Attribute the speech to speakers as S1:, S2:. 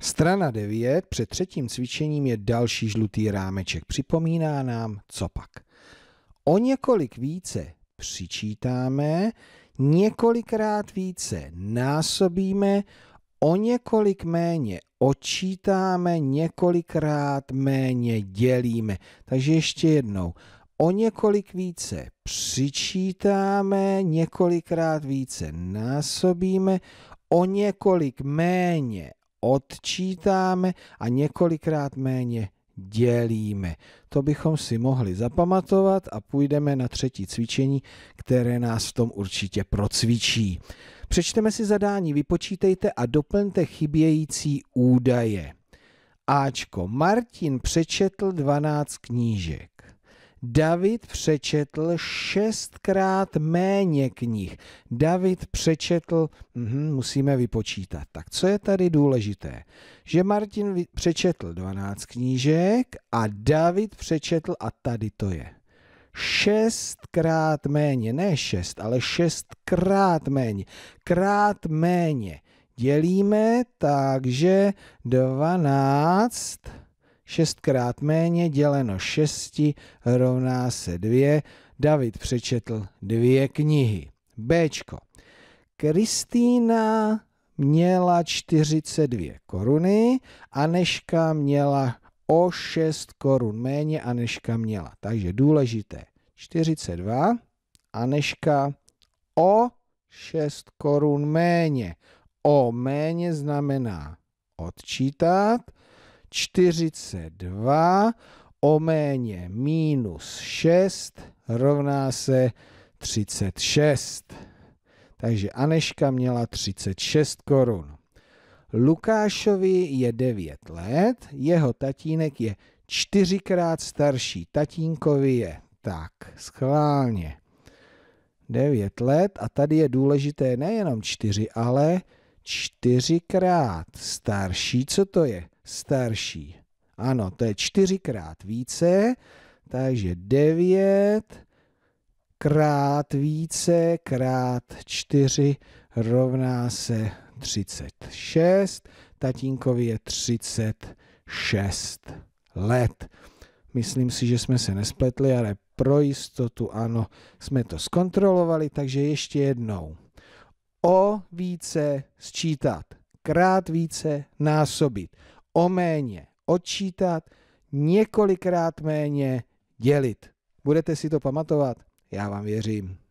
S1: Strana 9 před třetím cvičením je další žlutý rámeček. Připomíná nám, co pak. O několik více přičítáme, několikrát více násobíme, o několik méně odčítáme, několikrát méně dělíme. Takže ještě jednou. O několik více přičítáme, několikrát více násobíme, o několik méně odčítáme a několikrát méně dělíme. To bychom si mohli zapamatovat a půjdeme na třetí cvičení, které nás v tom určitě procvičí. Přečteme si zadání, vypočítejte a doplňte chybějící údaje. Ačko, Martin přečetl 12 knížek. David přečetl šestkrát méně knih. David přečetl, mh, musíme vypočítat. Tak co je tady důležité? Že Martin přečetl 12 knížek a David přečetl, a tady to je, šestkrát méně, ne šest, ale šestkrát méně, krát méně. Dělíme, takže 12 6 krát méně děleno 6 rovná se 2. David přečetl dvě knihy. B. Kristýna měla 42 koruny, Aneška měla o 6 korun méně, Aneška měla. Takže důležité. 42, Aneška o 6 korun méně. O méně znamená odčítat, 42 o méně minus 6 rovná se 36. Takže Aneška měla 36 korun. Lukášovi je 9 let, jeho tatínek je čtyřikrát starší. Tatínkovi je tak, schválně. 9 let a tady je důležité nejenom 4, ale čtyřikrát starší. Co to je? starší. Ano, to je čtyřikrát více, takže 9 krát více krát 4 rovná se 36. Tatínkovi je 36 let. Myslím si, že jsme se nespletli, ale pro jistotu ano, jsme to zkontrolovali, takže ještě jednou. O více sčítat, krát více násobit o méně odčítat, několikrát méně dělit. Budete si to pamatovat? Já vám věřím.